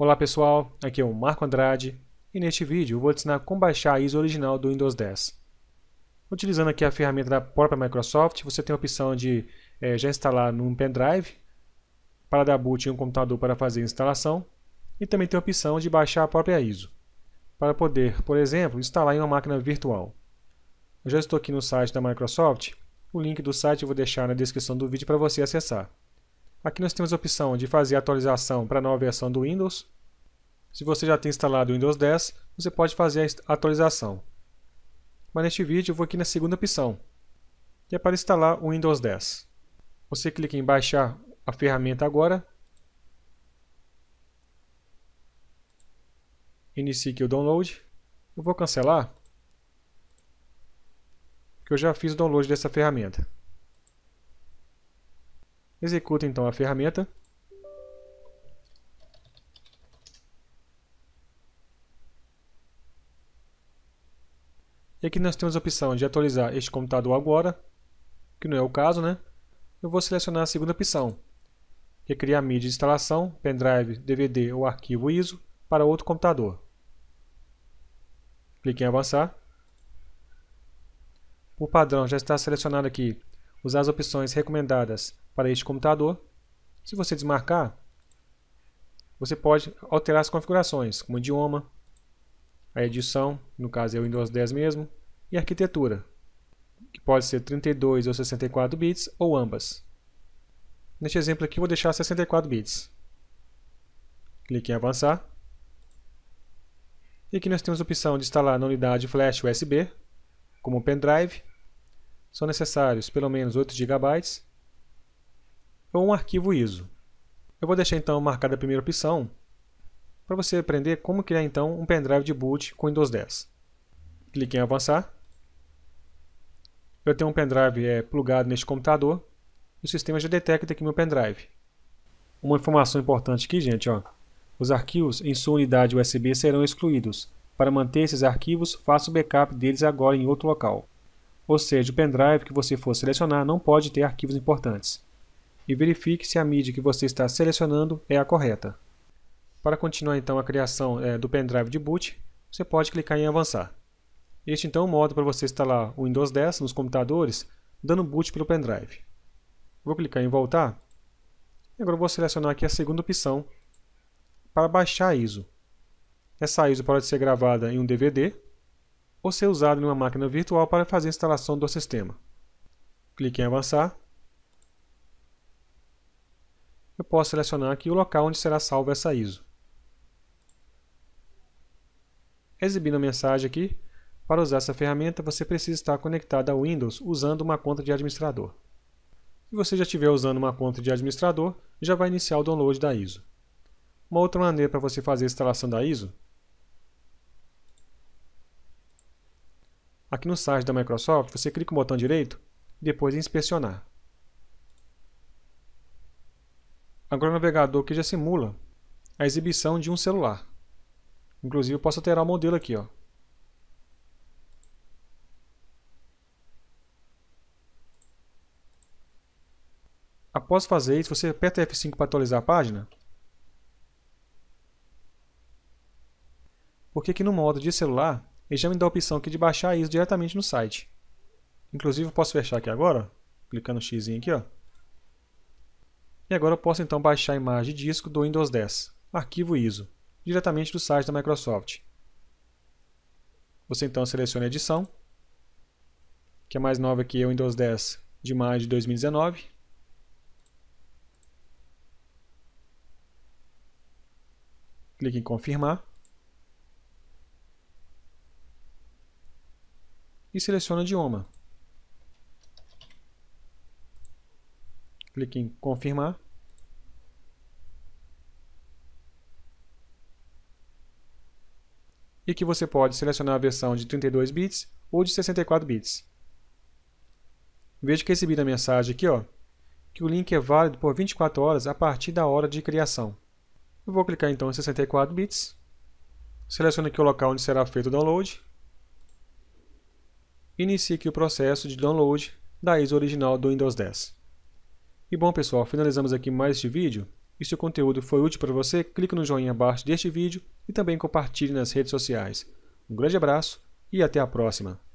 Olá pessoal, aqui é o Marco Andrade e neste vídeo vou te ensinar como baixar a ISO original do Windows 10. Utilizando aqui a ferramenta da própria Microsoft, você tem a opção de é, já instalar num pendrive para dar boot em um computador para fazer a instalação e também tem a opção de baixar a própria ISO para poder, por exemplo, instalar em uma máquina virtual. Eu já estou aqui no site da Microsoft, o link do site eu vou deixar na descrição do vídeo para você acessar. Aqui nós temos a opção de fazer a atualização para a nova versão do Windows. Se você já tem instalado o Windows 10, você pode fazer a atualização. Mas neste vídeo eu vou aqui na segunda opção, que é para instalar o Windows 10. Você clica em baixar a ferramenta agora. Inicie aqui o download. Eu vou cancelar, porque eu já fiz o download dessa ferramenta. Executa então a ferramenta. E aqui nós temos a opção de atualizar este computador agora, que não é o caso, né? Eu vou selecionar a segunda opção, que é criar a mídia de instalação, pendrive, DVD ou arquivo ISO para outro computador. Clique em avançar. Por padrão, já está selecionado aqui usar as opções recomendadas para este computador. Se você desmarcar, você pode alterar as configurações, como idioma, a edição, no caso é o Windows 10 mesmo, e a arquitetura, que pode ser 32 ou 64 bits, ou ambas. Neste exemplo aqui, vou deixar 64 bits. Clique em avançar. E aqui nós temos a opção de instalar na unidade flash USB, como pendrive. São necessários pelo menos 8 GB ou um arquivo ISO. Eu vou deixar então marcada a primeira opção para você aprender como criar então um pendrive de boot com Windows 10. Clique em avançar. Eu tenho um pendrive é, plugado neste computador e o sistema já detecta aqui meu pendrive. Uma informação importante aqui, gente, ó. Os arquivos em sua unidade USB serão excluídos. Para manter esses arquivos, faça o backup deles agora em outro local. Ou seja, o pendrive que você for selecionar não pode ter arquivos importantes e verifique se a mídia que você está selecionando é a correta. Para continuar então a criação é, do pendrive de boot, você pode clicar em avançar. Este então é o modo para você instalar o Windows 10 nos computadores, dando boot pelo pendrive. Vou clicar em voltar. E agora vou selecionar aqui a segunda opção para baixar a ISO. Essa ISO pode ser gravada em um DVD ou ser usada em uma máquina virtual para fazer a instalação do sistema. Clique em avançar eu posso selecionar aqui o local onde será salva essa ISO. Exibindo a mensagem aqui, para usar essa ferramenta você precisa estar conectado ao Windows usando uma conta de administrador. Se você já estiver usando uma conta de administrador, já vai iniciar o download da ISO. Uma outra maneira para você fazer a instalação da ISO Aqui no site da Microsoft, você clica o botão direito e depois em inspecionar. Agora o navegador aqui já simula a exibição de um celular. Inclusive eu posso alterar o modelo aqui. Ó. Após fazer isso, você aperta F5 para atualizar a página. Porque aqui no modo de celular, ele já me dá a opção aqui de baixar isso diretamente no site. Inclusive eu posso fechar aqui agora, clicando no x aqui, ó. E agora eu posso então baixar a imagem de disco do Windows 10, arquivo ISO, diretamente do site da Microsoft. Você então seleciona a edição, que é mais nova que o Windows 10 de maio de 2019. Clique em confirmar. E seleciona o idioma. clique em confirmar. E que você pode selecionar a versão de 32 bits ou de 64 bits. Veja que recebi da mensagem aqui ó, que o link é válido por 24 horas a partir da hora de criação. Eu vou clicar então em 64 bits. Seleciono aqui o local onde será feito o download. Inicie aqui o processo de download da ISO original do Windows 10. E bom pessoal, finalizamos aqui mais este vídeo. E se o conteúdo foi útil para você, clique no joinha abaixo deste vídeo e também compartilhe nas redes sociais. Um grande abraço e até a próxima!